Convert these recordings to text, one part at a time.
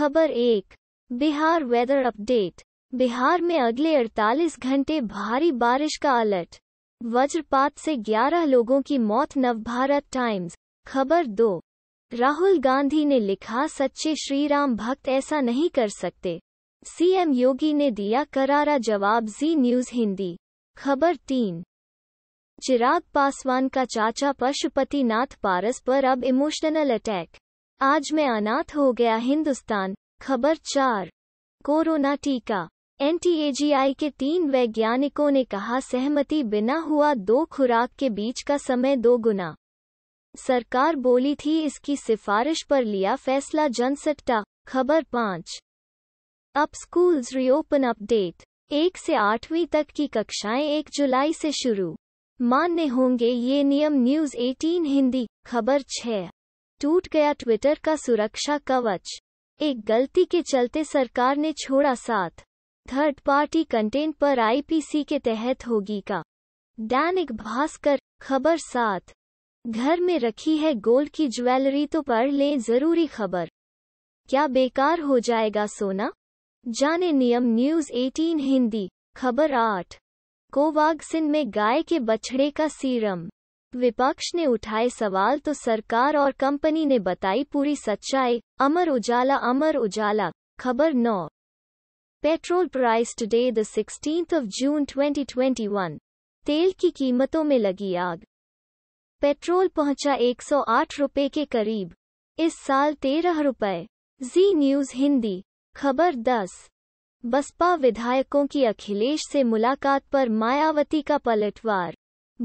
खबर एक Bihar weather update Bihar में अगले 48 घंटे भारी बारिश का अलर्ट वज्रपात से 11 लोगों की मौत नवभारत टाइम्स खबर दो राहुल गांधी ने लिखा सच्चे श्रीराम भक्त ऐसा नहीं कर सकते सीएम योगी ने दिया करारा जवाब जी न्यूज हिंदी खबर तीन चिराग पासवान का चाचा पशुपतिनाथ पारस पर अब इमोशनल अटैक आज मैं अनाथ हो गया हिंदुस्तान खबर चार कोरोना टीका एनटीएजीआई के तीन वैज्ञानिकों ने कहा सहमति बिना हुआ दो खुराक के बीच का समय दो गुना सरकार बोली थी इसकी सिफारिश पर लिया फैसला जनसट्टा खबर पाँच अब स्कूल्स रिओपन अपडेट एक से आठवीं तक की कक्षाएं एक जुलाई से शुरू मान्य होंगे ये नियम न्यूज 18 हिंदी खबर छः टूट गया ट्विटर का सुरक्षा कवच एक गलती के चलते सरकार ने छोड़ा साथ थर्ड पार्टी कंटेंट पर आईपीसी के तहत होगी का दैनिक भास्कर खबर साथ घर में रखी है गोल्ड की ज्वेलरी तो पढ़ लें जरूरी खबर क्या बेकार हो जाएगा सोना जाने नियम न्यूज 18 हिंदी खबर आठ कोवाक्सिन में गाय के बछड़े का सीरम विपक्ष ने उठाए सवाल तो सरकार और कंपनी ने बताई पूरी सच्चाई अमर उजाला अमर उजाला खबर नौ petrol price today the sixteen of June 2021 तेल की कीमतों में लगी आग पेट्रोल पहुंचा 108 रुपए के करीब इस साल तेरह रुपए जी न्यूज हिंदी खबर 10 बसपा विधायकों की अखिलेश से मुलाकात पर मायावती का पलटवार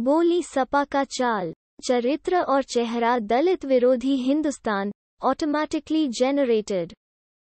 बोली सपा का चाल चरित्र और चेहरा दलित विरोधी हिंदुस्तान ऑटोमैटिकली जेनरेटेड